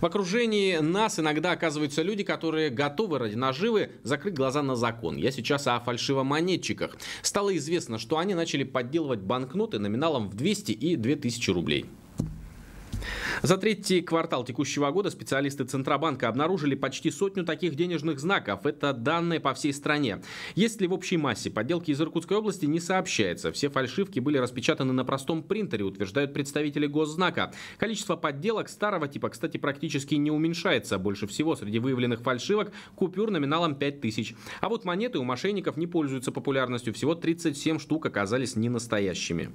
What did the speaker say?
В окружении нас иногда оказываются люди, которые готовы ради наживы закрыть глаза на закон. Я сейчас о фальшивомонетчиках. Стало известно, что они начали подделывать банкноты номиналом в 200 и 2000 рублей. За третий квартал текущего года специалисты Центробанка обнаружили почти сотню таких денежных знаков. Это данные по всей стране. Если в общей массе подделки из Иркутской области не сообщается, все фальшивки были распечатаны на простом принтере, утверждают представители госзнака. Количество подделок старого типа, кстати, практически не уменьшается. Больше всего среди выявленных фальшивок купюр номиналом 5000. А вот монеты у мошенников не пользуются популярностью. Всего 37 штук оказались ненастоящими.